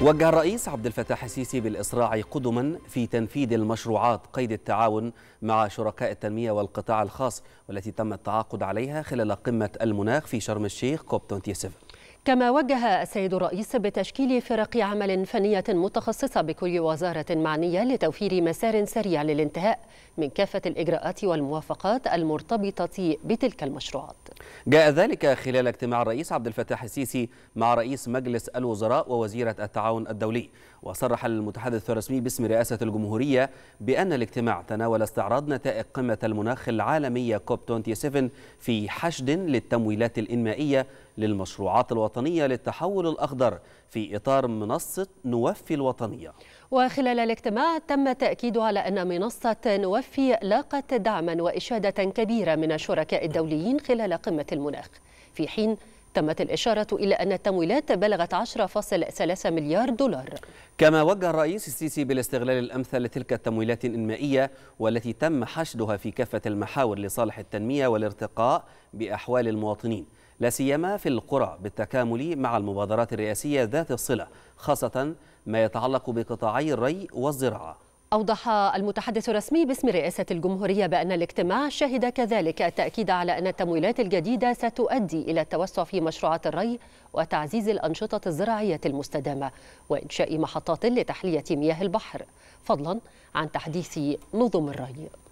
وجه الرئيس عبد الفتاح السيسي بالإسراع قدما في تنفيذ المشروعات قيد التعاون مع شركاء التنمية والقطاع الخاص والتي تم التعاقد عليها خلال قمة المناخ في شرم الشيخ كوب 27 كما وجه السيد الرئيس بتشكيل فرق عمل فنية متخصصة بكل وزارة معنية لتوفير مسار سريع للانتهاء من كافة الإجراءات والموافقات المرتبطة بتلك المشروعات جاء ذلك خلال اجتماع الرئيس عبد الفتاح السيسي مع رئيس مجلس الوزراء ووزيرة التعاون الدولي وصرح المتحدث الرسمي باسم رئاسة الجمهورية بأن الاجتماع تناول استعراض نتائج قمة المناخ العالمية كوب 27 في حشد للتمويلات الإنمائية للمشروعات الوطنية للتحول الأخضر في إطار منصة نوفي الوطنية وخلال الاجتماع تم التأكيد على أن منصة نوفي لاقت دعما وإشادة كبيرة من الشركاء الدوليين خلال قمة المناخ في حين تمت الإشارة إلى أن التمويلات بلغت 10.3 مليار دولار كما وجه الرئيس السيسي بالاستغلال الأمثل لتلك التمويلات الإنمائية والتي تم حشدها في كافة المحاور لصالح التنمية والارتقاء بأحوال المواطنين لا سيما في القرى بالتكامل مع المبادرات الرئاسية ذات الصلة خاصة ما يتعلق بقطاعي الري والزراعة أوضح المتحدث الرسمي باسم رئاسة الجمهورية بأن الاجتماع شهد كذلك التأكيد على أن التمويلات الجديدة ستؤدي إلى التوسع في مشروعات الري وتعزيز الأنشطة الزراعية المستدامة وإنشاء محطات لتحلية مياه البحر فضلا عن تحديث نظم الري